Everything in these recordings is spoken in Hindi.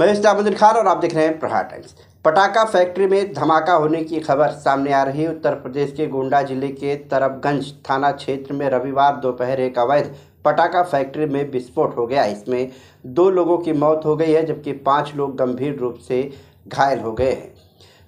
मैं दामोदर खान और आप देख रहे हैं प्रहार टाइम्स पटाखा फैक्ट्री में धमाका होने की खबर सामने आ रही है उत्तर प्रदेश के गोंडा जिले के तरबगंज थाना क्षेत्र में रविवार दोपहर एक अवैध पटाखा फैक्ट्री में विस्फोट हो गया इसमें दो लोगों की मौत हो गई है जबकि पाँच लोग गंभीर रूप से घायल हो गए हैं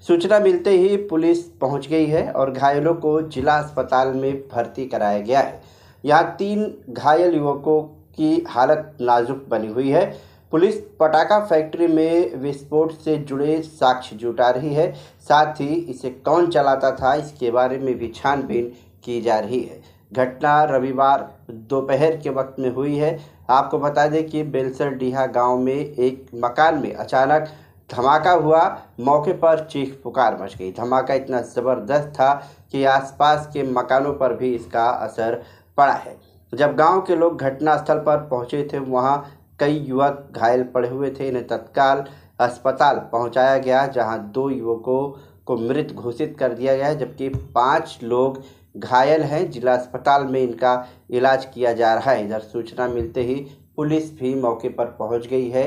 सूचना मिलते ही पुलिस पहुंच गई है और घायलों को जिला अस्पताल में भर्ती कराया गया है यहाँ तीन घायल युवकों की हालत नाजुक बनी हुई है पुलिस पटाखा फैक्ट्री में विस्फोट से जुड़े साक्ष्य जुटा रही है साथ ही इसे कौन चलाता था इसके बारे में भी छानबीन की जा रही है घटना रविवार दोपहर के वक्त में हुई है आपको बता दें कि बेलसर डीहा गांव में एक मकान में अचानक धमाका हुआ मौके पर चीख पुकार मच गई धमाका इतना ज़बरदस्त था कि आसपास के मकानों पर भी इसका असर पड़ा है जब गांव के लोग घटनास्थल पर पहुंचे थे वहां कई युवक घायल पड़े हुए थे इन्हें तत्काल अस्पताल पहुंचाया गया जहां दो युवकों को मृत घोषित कर दिया गया है जबकि पाँच लोग घायल हैं जिला अस्पताल में इनका इलाज किया जा रहा है इधर सूचना मिलते ही पुलिस भी मौके पर पहुंच गई है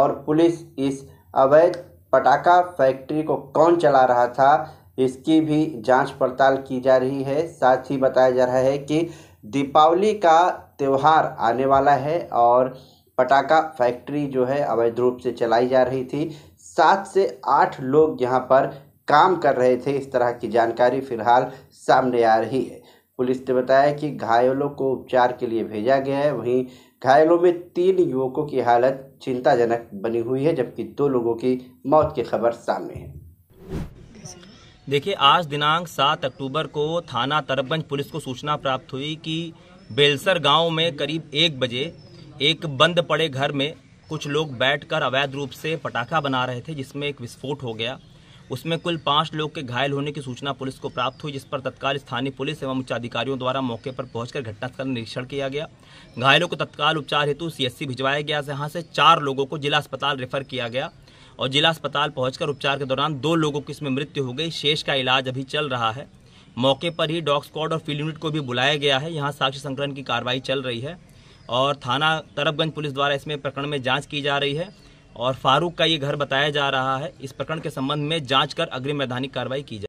और पुलिस इस अवैध पटाखा फैक्ट्री को कौन चला रहा था इसकी भी जांच पड़ताल की जा रही है साथ ही बताया जा रहा है कि दीपावली का त्यौहार आने वाला है और पटाखा फैक्ट्री जो है अवैध रूप से चलाई जा रही थी सात से आठ लोग यहाँ पर काम कर रहे थे इस तरह की जानकारी फिलहाल सामने आ रही है पुलिस ने बताया कि घायलों को उपचार के लिए भेजा गया है वहीं घायलों में तीन युवकों की हालत चिंताजनक बनी हुई है जबकि दो लोगों की मौत की खबर सामने है देखिए आज दिनांक सात अक्टूबर को थाना तरबगंज पुलिस को सूचना प्राप्त हुई कि बेलसर गांव में करीब एक बजे एक बंद पड़े घर में कुछ लोग बैठकर अवैध रूप से पटाखा बना रहे थे जिसमें एक विस्फोट हो गया उसमें कुल पाँच लोग के घायल होने की सूचना पुलिस को प्राप्त हुई जिस पर तत्काल स्थानीय पुलिस एवं उच्चाधिकारियों द्वारा मौके पर पहुंचकर घटनास्थल निरीक्षण किया गया घायलों को तत्काल उपचार हेतु सीएससी भिजवाया गया जहां से चार लोगों को जिला अस्पताल रेफर किया गया और जिला अस्पताल पहुंचकर उपचार के दौरान दो लोगों की इसमें मृत्यु हो गई शेष का इलाज अभी चल रहा है मौके पर ही डॉग स्क्वाड और फील्ड यूनिट को भी बुलाया गया है यहाँ साक्ष्य संकलन की कार्रवाई चल रही है और थाना तरफगंज पुलिस द्वारा इसमें प्रकरण में जांच की जा रही है और फारूक का ये घर बताया जा रहा है इस प्रकरण के संबंध में जांच कर अग्रिम वैधानिक कार्रवाई की जा